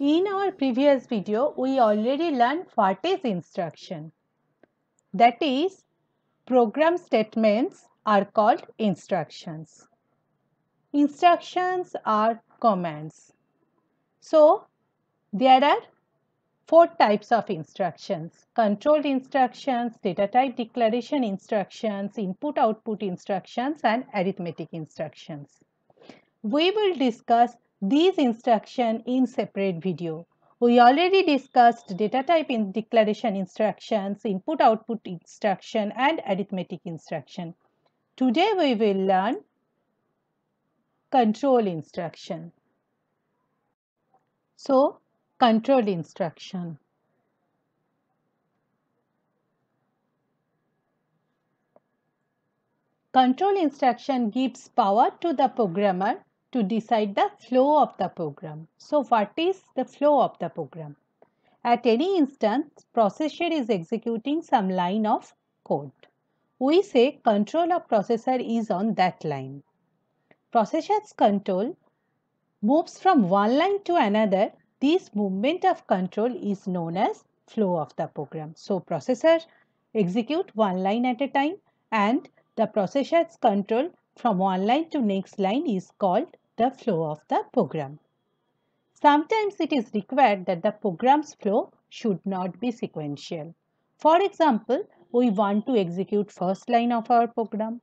In our previous video, we already learned what is instruction. That is, program statements are called instructions. Instructions are commands. So, there are four types of instructions controlled instructions data type declaration instructions input output instructions and arithmetic instructions we will discuss these instruction in separate video. We already discussed data type in declaration instructions, input output instruction and arithmetic instruction. Today we will learn control instruction. So control instruction. Control instruction gives power to the programmer to decide the flow of the program. So what is the flow of the program? At any instance, processor is executing some line of code. We say control of processor is on that line. Processor's control moves from one line to another. This movement of control is known as flow of the program. So processor execute one line at a time and the processor's control from one line to next line is called the flow of the program. Sometimes it is required that the program's flow should not be sequential. For example, we want to execute first line of our program,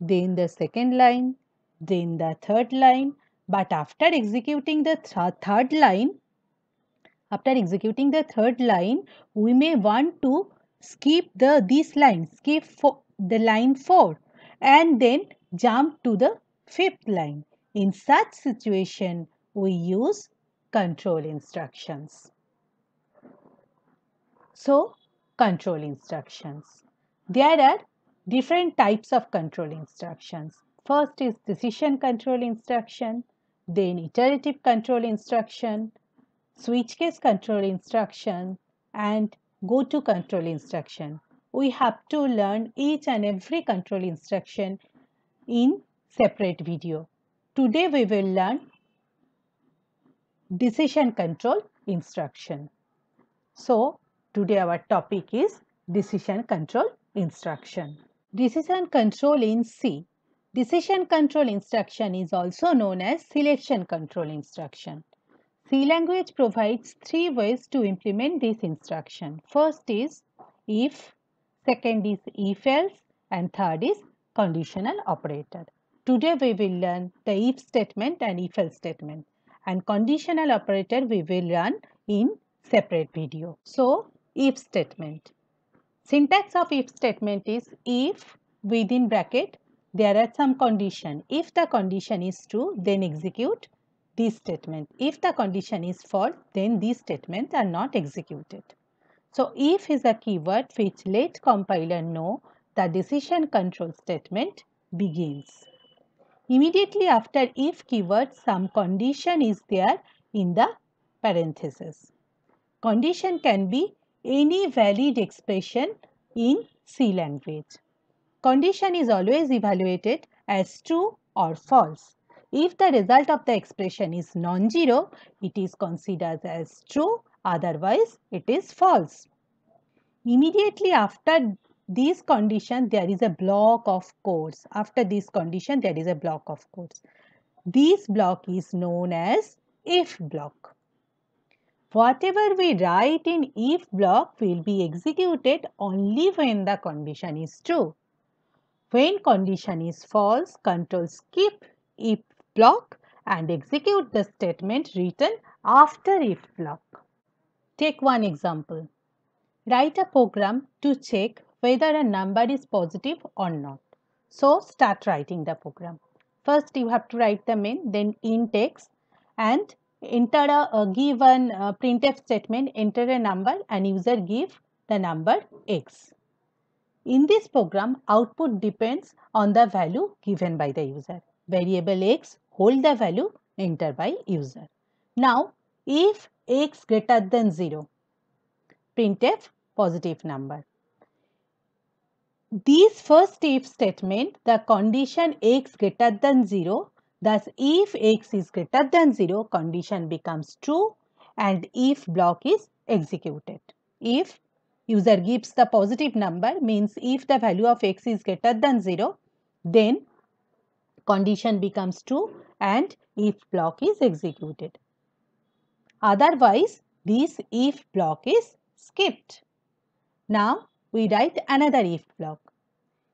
then the second line, then the third line, but after executing the th third line, after executing the third line, we may want to skip the this line, skip the line 4 and then jump to the fifth line. In such situation, we use control instructions. So, control instructions. There are different types of control instructions. First is decision control instruction, then iterative control instruction, switch case control instruction, and go to control instruction. We have to learn each and every control instruction in separate video. Today we will learn decision control instruction. So, today our topic is decision control instruction. Decision control in C. Decision control instruction is also known as selection control instruction. C language provides three ways to implement this instruction. First is if, second is if else and third is conditional operator. Today we will learn the if statement and if else statement and conditional operator we will learn in separate video. So if statement. Syntax of if statement is if within bracket there are some condition. If the condition is true then execute this statement. If the condition is false then these statements are not executed. So if is a keyword which let compiler know the decision control statement begins. Immediately after if keyword, some condition is there in the parenthesis. Condition can be any valid expression in C language. Condition is always evaluated as true or false. If the result of the expression is non-zero, it is considered as true, otherwise it is false. Immediately after these condition there is a block of codes after this condition there is a block of codes this block is known as if block whatever we write in if block will be executed only when the condition is true when condition is false control skip if block and execute the statement written after if block take one example write a program to check whether a number is positive or not. So start writing the program. First you have to write the main, then in text and enter a, a given uh, printf statement, enter a number and user give the number x. In this program, output depends on the value given by the user. Variable x hold the value enter by user. Now, if x greater than 0, printf positive number. These first if statement, the condition x greater than 0, thus if x is greater than 0, condition becomes true and if block is executed. If user gives the positive number means if the value of x is greater than 0, then condition becomes true and if block is executed. Otherwise, this if block is skipped. Now, we write another if block.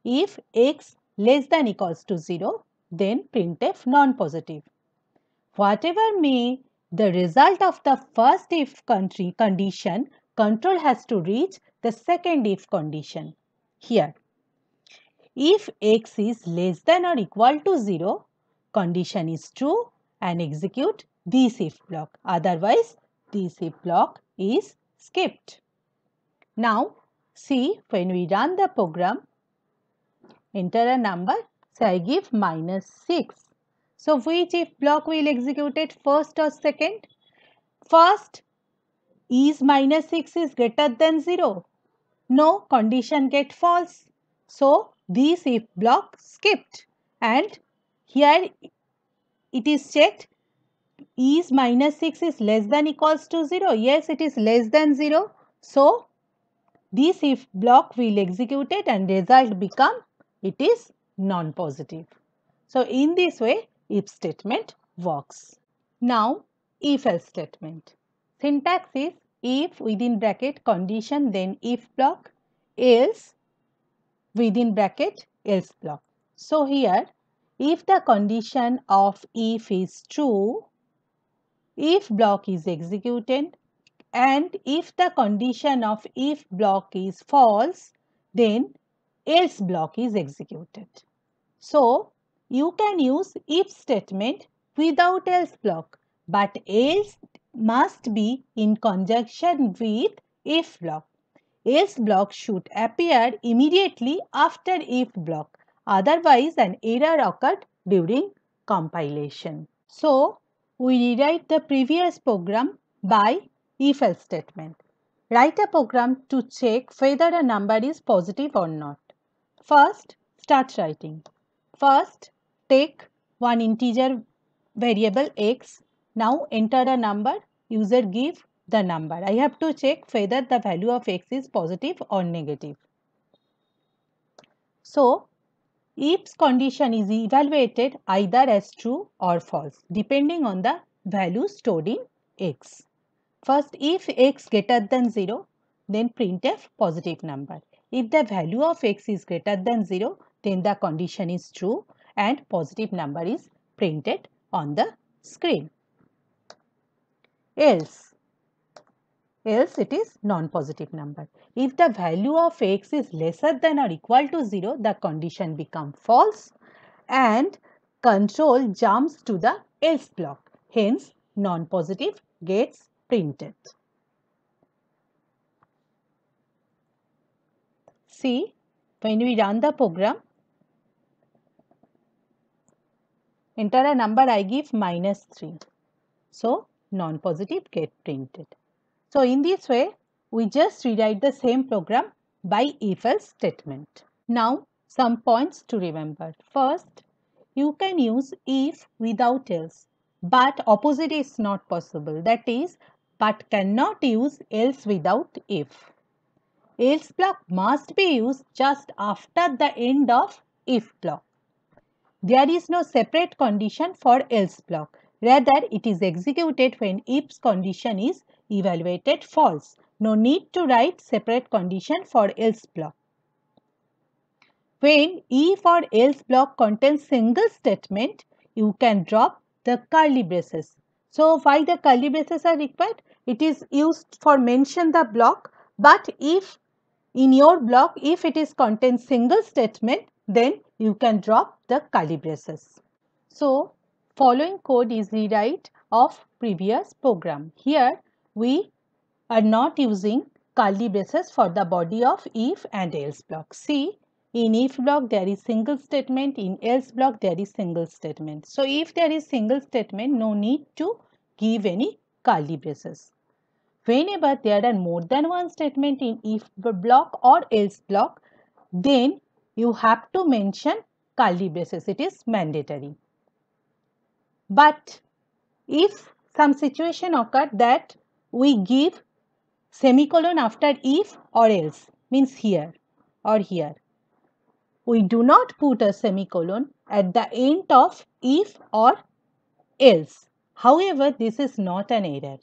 If x less than equals to 0, then printf non-positive. Whatever may the result of the first if condition, control has to reach the second if condition. Here, if x is less than or equal to 0, condition is true and execute this if block. Otherwise, this if block is skipped. Now, See, when we run the program, enter a number, so I give minus 6. So which if block will execute it first or second? First, is minus 6 is greater than 0? No, condition get false. So this if block skipped and here it is checked is minus 6 is less than equals to 0. Yes, it is less than 0. So this if block will execute it and result become it is non-positive. So in this way if statement works. Now if else statement. Syntax is if within bracket condition then if block else within bracket else block. So here if the condition of if is true, if block is executed and if the condition of if block is false then else block is executed. So you can use if statement without else block but else must be in conjunction with if block. Else block should appear immediately after if block otherwise an error occurred during compilation. So we rewrite the previous program by if else statement. Write a program to check whether a number is positive or not. First, start writing. First, take one integer variable x. Now enter a number. User give the number. I have to check whether the value of x is positive or negative. So, if condition is evaluated either as true or false depending on the value stored in x. First, if x greater than 0, then print f positive number. If the value of x is greater than 0, then the condition is true and positive number is printed on the screen. Else, else it is non-positive number. If the value of x is lesser than or equal to 0, the condition become false and control jumps to the else block. Hence, non-positive gets printed. See, when we run the program, enter a number I give minus 3. So, non-positive get printed. So, in this way, we just rewrite the same program by if-else statement. Now, some points to remember. First, you can use if without else, but opposite is not possible. That is, but cannot use else without if. Else block must be used just after the end of if block. There is no separate condition for else block. Rather, it is executed when if's condition is evaluated false. No need to write separate condition for else block. When if or else block contains single statement, you can drop the curly braces. So, why the curly braces are required? It is used for mention the block but if in your block if it is contains single statement then you can drop the curly braces. So following code is rewrite of previous program. Here we are not using curly braces for the body of if and else block. See in if block there is single statement in else block there is single statement. So if there is single statement no need to give any curly braces. Whenever there are more than one statement in if block or else block, then you have to mention curly braces. It is mandatory. But if some situation occurred that we give semicolon after if or else means here or here. We do not put a semicolon at the end of if or else. However, this is not an error,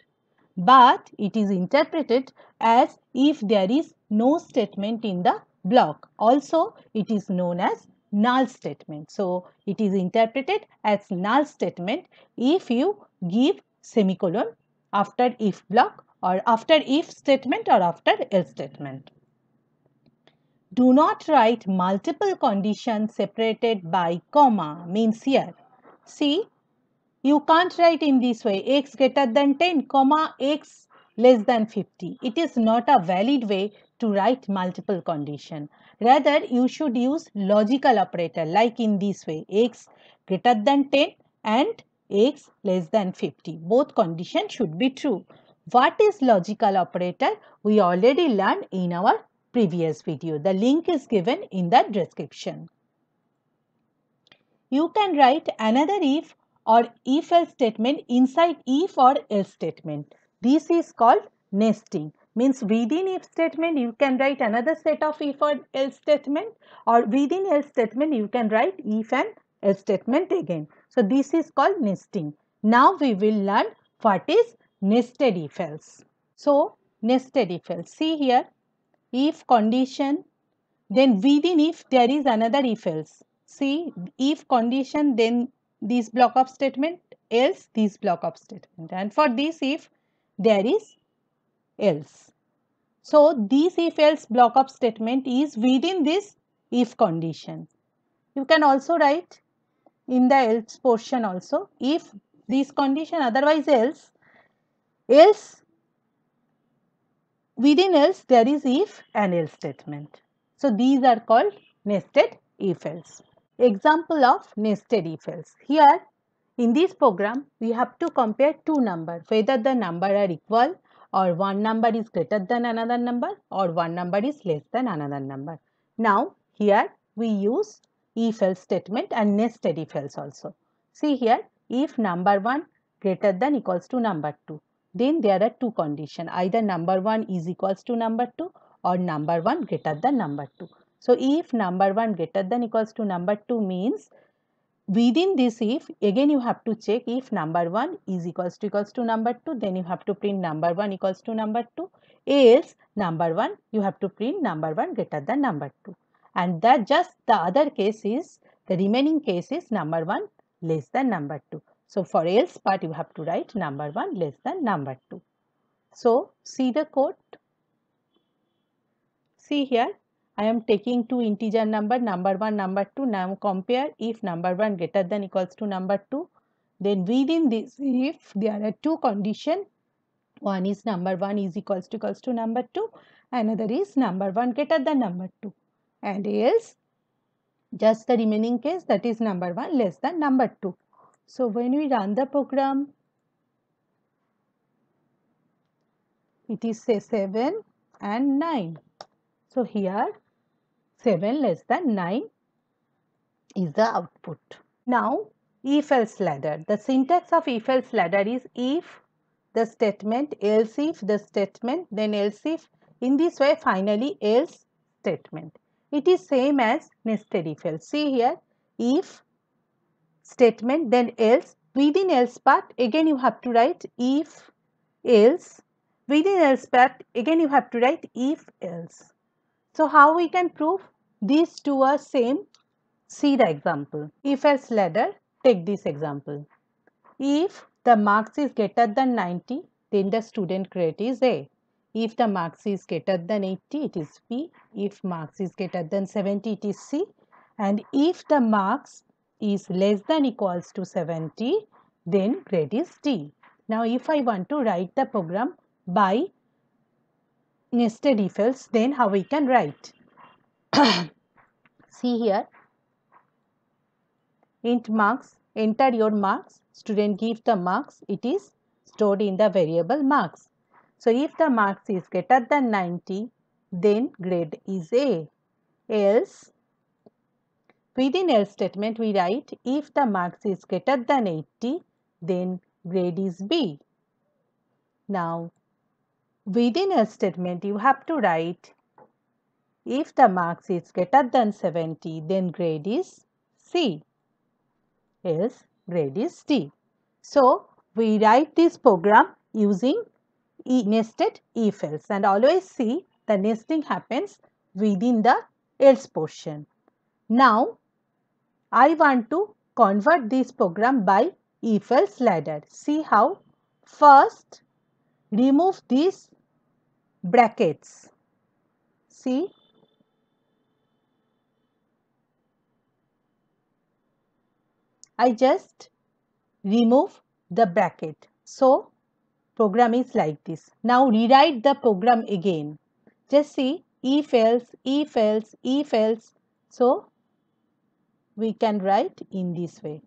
but it is interpreted as if there is no statement in the block. Also, it is known as null statement. So, it is interpreted as null statement if you give semicolon after if block or after if statement or after else statement. Do not write multiple conditions separated by comma means here. See you can't write in this way x greater than 10 comma x less than 50. It is not a valid way to write multiple condition. Rather, you should use logical operator like in this way x greater than 10 and x less than 50. Both condition should be true. What is logical operator? We already learned in our previous video. The link is given in the description. You can write another if or if else statement inside if or else statement. This is called nesting means within if statement you can write another set of if or else statement or within else statement you can write if and else statement again. So this is called nesting. Now we will learn what is nested if else. So nested if else. See here if condition then within if there is another if else. See if condition then this block of statement, else this block of statement. And for this if there is else. So these if else block of statement is within this if condition. You can also write in the else portion also if this condition otherwise else else within else there is if and else statement. So these are called nested if else. Example of nested if-else. Here in this program we have to compare two numbers whether the number are equal or one number is greater than another number or one number is less than another number. Now here we use if-else statement and nested if-else also. See here if number 1 greater than equals to number 2 then there are two conditions either number 1 is equals to number 2 or number 1 greater than number 2. So, if number 1 greater than equals to number 2 means within this if again you have to check if number 1 is equals to equals to number 2 then you have to print number 1 equals to number 2 else number 1 you have to print number 1 greater than number 2 and that just the other case is the remaining case is number 1 less than number 2. So, for else part you have to write number 1 less than number 2. So, see the code. See here I am taking two integer number, number 1, number 2. Now compare if number 1 greater than equals to number 2. Then within this if there are two condition. One is number 1 is equals to equals to number 2. Another is number 1 greater than number 2. And else just the remaining case that is number 1 less than number 2. So when we run the program it is say 7 and 9. So here 7 less than 9 is the output. Now if else ladder. The syntax of if else ladder is if the statement, else if the statement, then else if. In this way finally else statement. It is same as nested if else. See here if statement then else. Within else part again you have to write if else. Within else part again you have to write if else. So how we can prove these two are same? See the example. If else ladder, take this example. If the marks is greater than 90, then the student grade is A. If the marks is greater than 80, it is B. If marks is greater than 70, it is C. And if the marks is less than equals to 70, then grade is D. Now, if I want to write the program by nested if-else, then how we can write? See here, int marks, enter your marks, student give the marks, it is stored in the variable marks. So, if the marks is greater than 90, then grade is A. Else, within else statement we write if the marks is greater than 80, then grade is B. Now, Within a statement, you have to write if the marks is greater than 70, then grade is C. Else, grade is D. So, we write this program using e nested if else and always see the nesting happens within the else portion. Now, I want to convert this program by if else ladder. See how? First, remove this brackets. See, I just remove the bracket. So, program is like this. Now, rewrite the program again. Just see, if else, if else, if else. So, we can write in this way.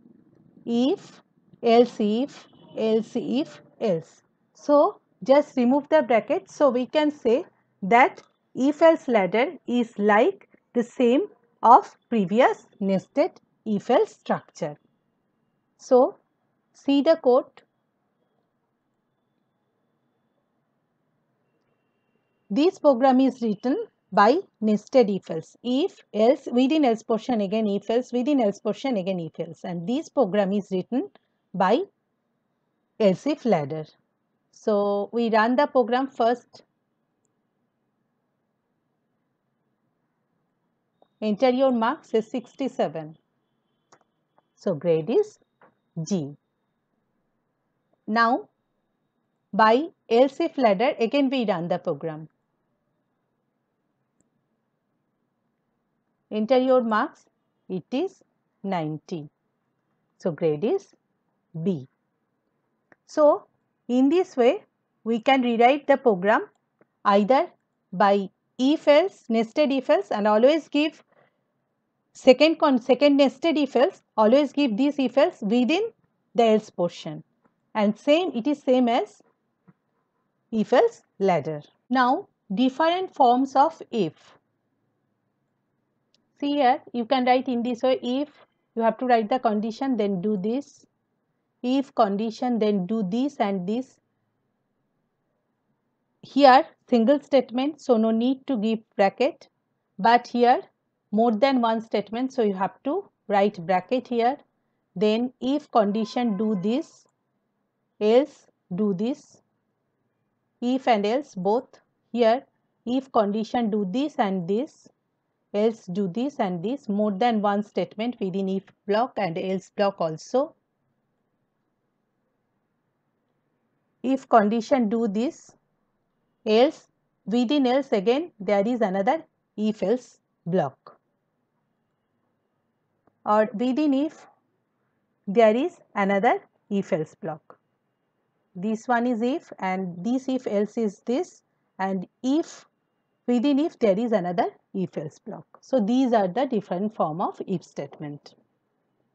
If, else if, else if, else. So, just remove the bracket so we can say that if else ladder is like the same of previous nested if else structure. So, see the code. This program is written by nested if else. If, else, within else portion again if else, within else portion again if else. And this program is written by else if ladder. So we run the program first. Enter your marks is 67. So grade is G. Now by else if ladder again we run the program. Enter your marks it is 90. So grade is B. So in this way, we can rewrite the program either by if else, nested if else and always give second con second nested if else, always give these if else within the else portion and same it is same as if else ladder. Now different forms of if. See here you can write in this way if you have to write the condition then do this if condition then do this and this here single statement so no need to give bracket but here more than one statement so you have to write bracket here then if condition do this else do this if and else both here if condition do this and this else do this and this more than one statement within if block and else block also if condition do this else within else again there is another if else block or within if there is another if else block. This one is if and this if else is this and if within if there is another if else block. So, these are the different form of if statement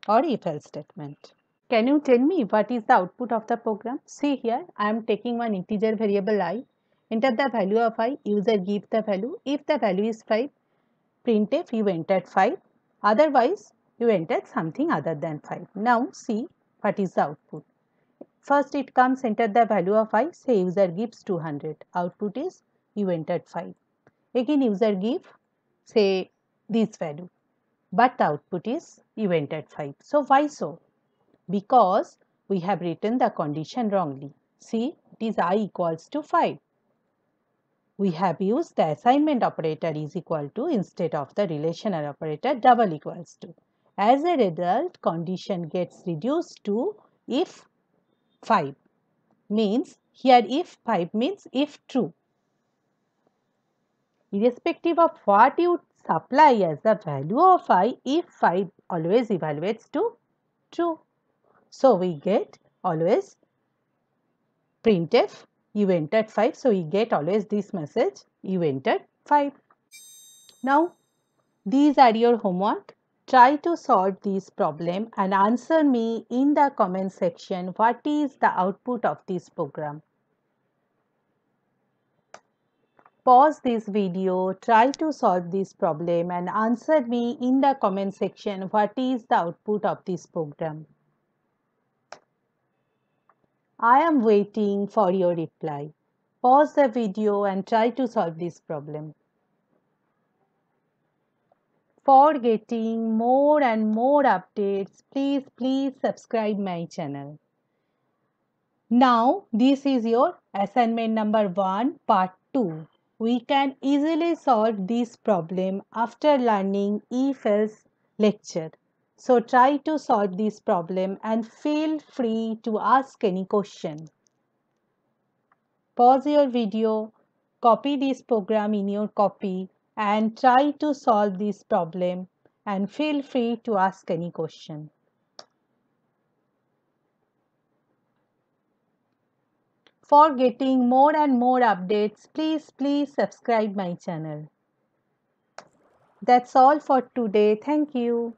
or if else statement. Can you tell me what is the output of the program? See here, I am taking one integer variable i. Enter the value of i, user gives the value. If the value is 5, print "if you entered 5. Otherwise, you entered something other than 5. Now see what is the output. First it comes enter the value of i, say user gives 200. Output is you entered 5. Again user give say this value but the output is you entered 5. So why so? because we have written the condition wrongly. See, it is i equals to 5. We have used the assignment operator is equal to instead of the relational operator double equals to. As a result, condition gets reduced to if 5 means here if 5 means if true. Irrespective of what you supply as the value of i, if 5 always evaluates to true. So we get always printf you entered 5. So we get always this message you entered 5. Now these are your homework. Try to solve this problem and answer me in the comment section what is the output of this program. Pause this video, try to solve this problem and answer me in the comment section what is the output of this program. I am waiting for your reply. Pause the video and try to solve this problem. For getting more and more updates, please, please subscribe my channel. Now, this is your assignment number 1, part 2. We can easily solve this problem after learning if-else lecture. So try to solve this problem and feel free to ask any question. Pause your video, copy this program in your copy and try to solve this problem and feel free to ask any question. For getting more and more updates, please, please subscribe my channel. That's all for today. Thank you.